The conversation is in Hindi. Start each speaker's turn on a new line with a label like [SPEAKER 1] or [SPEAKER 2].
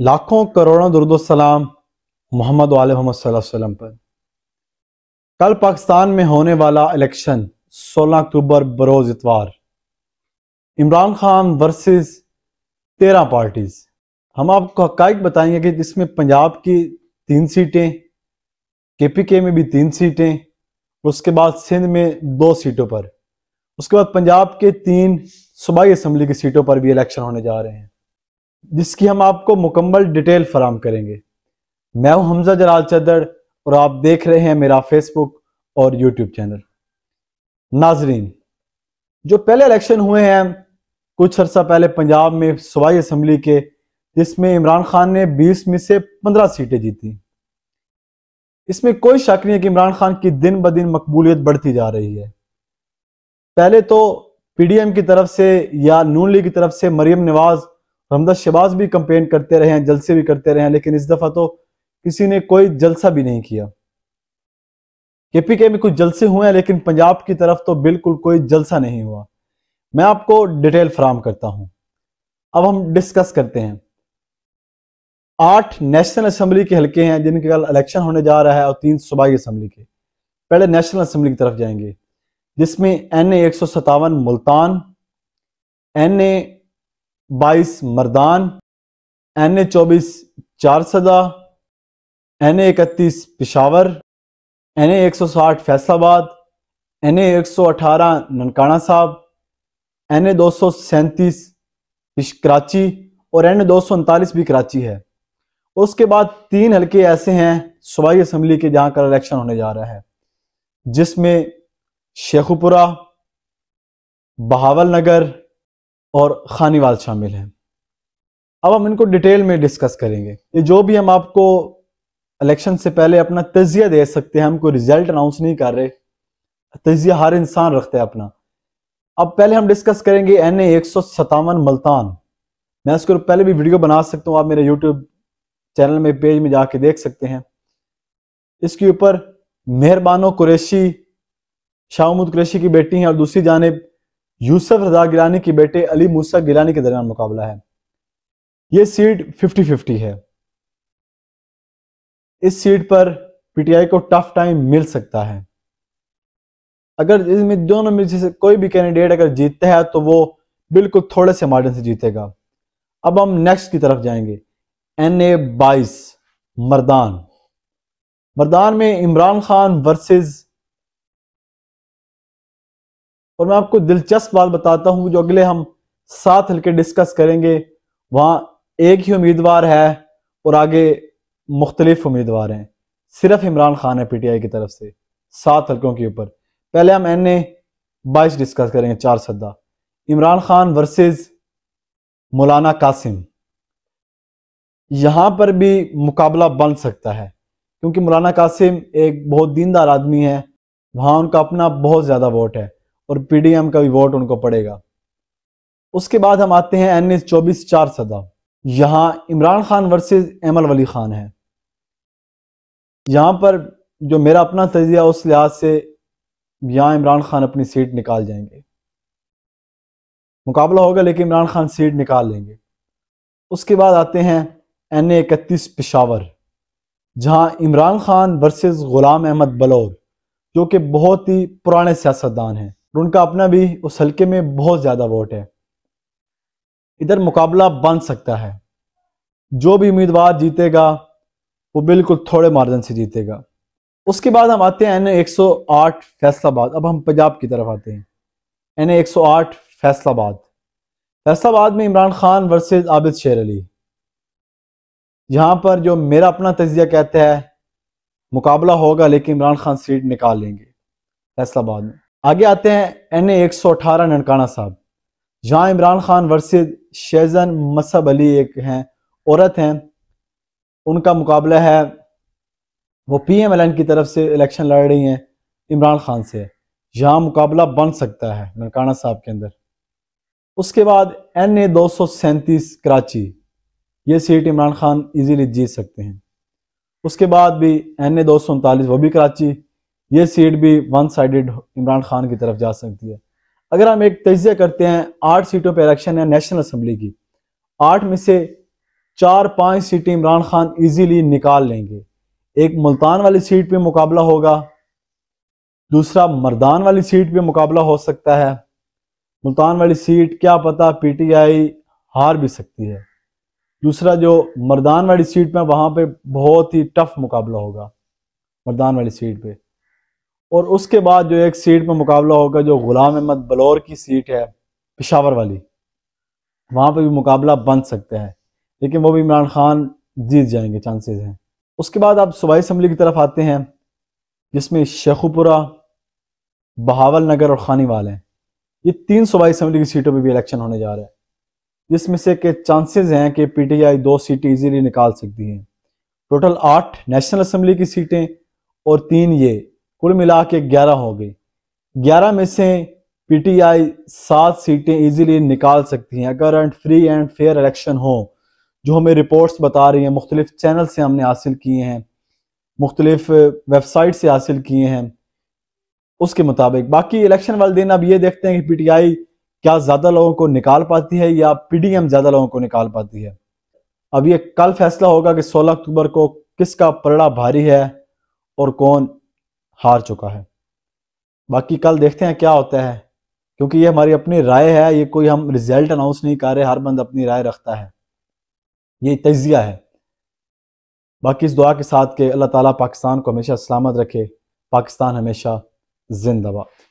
[SPEAKER 1] लाखों करोड़ों दुरुदोसलाम मोहम्मद वसल्लम पर कल पाकिस्तान में होने वाला इलेक्शन 16 अक्टूबर बरोज इतवार इमरान खान वर्सेस तेरह पार्टीज हम आपको हक बताएंगे कि इसमें पंजाब की तीन सीटें के पी के में भी तीन सीटें उसके बाद सिंध में दो सीटों पर उसके बाद पंजाब के तीन सूबाई असम्बली की सीटों पर भी इलेक्शन होने जा रहे हैं जिसकी हम आपको मुकम्मल डिटेल फराम करेंगे मैं हूं हमजा जलाल चदड़ और आप देख रहे हैं मेरा फेसबुक और यूट्यूब चैनल नाजरीन जो पहले इलेक्शन हुए हैं कुछ अरसा पहले पंजाब में सूबाई असम्बली के जिसमें इमरान खान ने 20 में से 15 सीटें जीती इसमें कोई शक नहीं है कि इमरान खान की दिन ब दिन मकबूलियत बढ़ती जा रही है पहले तो पीडीएम की तरफ से या नून लीग की तरफ से मरियम नवाज़ हमदर्द शबाज भी कंप्लेन करते रहे हैं जलसे भी करते रहे हैं लेकिन इस दफ़ा तो किसी ने कोई जलसा भी नहीं किया केपी के में कुछ जलसे हुए हैं लेकिन पंजाब की तरफ तो बिल्कुल कोई जलसा नहीं हुआ मैं आपको डिटेल फ्राहम करता हूं अब हम डिस्कस करते हैं आठ नेशनल असम्बली के हल्के हैं जिनके कल इलेक्शन होने जा रहा है और तीन सूबाई असम्बली के पहले नेशनल असम्बली की तरफ जाएंगे जिसमें एन ए एक सौ सतावन मुल्तान एन ए बाईस मरदान एन ए चौबीस चारसदा एन ए इकतीस पिशावर एन ए एक सौ साठ फैसलाबाद एन ए एक सौ अठारह ननकाना साहब एन ए दो सौ सैंतीस कराची और एन ए दो सौ उनतालीस भी कराची है उसके बाद तीन हलके ऐसे हैं सूबाई असम्बली के जहां का इलेक्शन होने जा रहा है जिसमें शेखुपुरा बहावल नगर और खानीवाल शामिल हैं अब हम इनको डिटेल में डिस्कस करेंगे ये जो भी हम आपको इलेक्शन से पहले अपना तजिया दे सकते हैं हम कोई रिजल्ट अनाउंस नहीं कर रहे तजिया हर इंसान रखता है अपना अब पहले हम डिस्कस करेंगे एन ए एक सौ सतावन मुल्तान मैं ऊपर पहले भी वीडियो बना सकता हूँ आप मेरे यूट्यूब चैनल में पेज में जाके देख सकते हैं इसके ऊपर मेहरबानो कुरैशी शाहमुद कुरैशी की बेटी हैं और दूसरी जानब यूसुफ रजा गिलानी के बेटे अली मूसा गिलानी के दरमियान मुकाबला है ये सीट फिफ्टी फिफ्टी है इस सीट पर पीटीआई को टफ टाइम मिल सकता है अगर इसमें दोनों में से कोई भी कैंडिडेट अगर जीतता है तो वो बिल्कुल थोड़े से मार्जिन से जीतेगा अब हम नेक्स्ट की तरफ जाएंगे एन ए बाईस मरदान मरदान में इमरान खान वर्सेस और मैं आपको दिलचस्प बात बताता हूं जो अगले हम सात हल्के डिस्कस करेंगे वहां एक ही उम्मीदवार है और आगे मुख्तलिफ उम्मीदवार हैं सिर्फ इमरान खान है पीटीआई की तरफ से सात हल्कों के ऊपर पहले हम एन ए बाईस डिस्कस करेंगे चार सद्दा इमरान खान वर्सेस मौलाना कासिम यहां पर भी मुकाबला बन सकता है क्योंकि मौलाना कासिम एक बहुत दीनदार आदमी है वहां उनका अपना बहुत ज्यादा वोट है और पीडीएम का भी वोट उनको पड़ेगा उसके बाद हम आते हैं एन एस चौबीस चार सदा यहाँ इमरान खान वर्सेस एमल वली खान है यहाँ पर जो मेरा अपना तजिया उस लिहाज से यहाँ इमरान खान अपनी सीट निकाल जाएंगे मुकाबला होगा लेकिन इमरान खान सीट निकाल लेंगे उसके बाद आते हैं एन ए इकतीस पिशावर जहाँ इमरान खान वर्सेस ग़ुलाम अहमद बलोर जो कि बहुत ही पुराने सियासतदान हैं और उनका अपना भी उस हल्के में बहुत ज़्यादा वोट है इधर मुकाबला बन सकता है जो भी उम्मीदवार जीतेगा वो बिल्कुल थोड़े मार्जिन से जीतेगा उसके बाद हम आते हैं एन एक सौ आठ फैसलाबाद अब हम पंजाब की तरफ आते हैं एन एक सौ आठ फैसलाबाद फैसलाबाद में इमरान खान वर्सेस आबिद शेर अली यहाँ पर जो मेरा अपना तजिया कहता है मुकाबला होगा लेकिन इमरान खान सीट निकाल लेंगे फैसलाबाद में आगे आते हैं एन ए एक सौ अठारह ननकाना साहब जहां इमरान खान वर्सिद शेजन मसब अली एक हैं औरत हैं उनका मुकाबला है वो पी एम एल एन की तरफ से इलेक्शन लड़ रही हैं इमरान खान से यहाँ मुकाबला बन सकता है ननकाना साहब के अंदर उसके बाद एन ए दो सौ सैंतीस कराची ये सीट इमरान खान इजीली जीत सकते हैं उसके बाद भी एन ए दो सौ उनतालीस वो भी कराची ये सीट भी वन साइडेड इमरान खान की तरफ जा सकती है अगर हम एक तजिया करते हैं आठ सीटों पर इलेक्शन है नेशनल असम्बली की आठ में से चार पांच सीटें इमरान खान इजीली निकाल लेंगे एक मुल्तान वाली सीट पे मुकाबला होगा दूसरा मर्दान वाली सीट पे मुकाबला हो सकता है मुल्तान वाली सीट क्या पता पीटीआई हार भी सकती है दूसरा जो मर्दान वाली सीट में वहां पे बहुत ही टफ मुकाबला होगा मर्दान वाली सीट पे और उसके बाद जो एक सीट पर मुकाबला होगा जो गुलाम अहमद बलौर की सीट है पिशावर वाली वहां पर भी मुकाबला बन सकता है लेकिन वो भी इमरान खान जीत जाएंगे चांसेस हैं उसके बाद आप सूबाई असम्बली की तरफ आते हैं जिसमें शेखुपुरा बहावल नगर और खानीवाल हैं ये तीन सूबाई असम्बली की सीटों पर भी इलेक्शन होने जा रहा है जिसमें से के चांसेस हैं कि पीटीआई दो सीटें इजीली निकाल सकती हैं टोटल आठ नेशनल असम्बली की सीटें और तीन ये कुल मिला के ग्यारह हो गई ग्यारह में से पीटीआई सात सीटें इजीली निकाल सकती हैं अगर and free and fair election हो जो हमें रिपोर्ट्स बता रही हैं मुख्तलिफ चैनल से हमने हासिल किए हैं मुख्तलिफ वेबसाइट से हासिल किए हैं उसके मुताबिक बाकी इलेक्शन वाले दिन अब ये देखते हैं कि पीटीआई क्या ज़्यादा लोगों को निकाल पाती है या पीडीएम ज़्यादा लोगों को निकाल पाती है अब ये कल फैसला होगा कि 16 अक्टूबर को किसका पलड़ा भारी है और कौन हार चुका है बाकी कल देखते हैं क्या होता है क्योंकि ये हमारी अपनी राय है ये कोई हम रिजल्ट अनाउंस नहीं कर रहे हर बंद अपनी राय रखता है ये तजिया है बाकी इस दुआ के साथ के अल्लाह ताला पाकिस्तान को हमेशा सलामत रखे पाकिस्तान हमेशा जिंदाबाद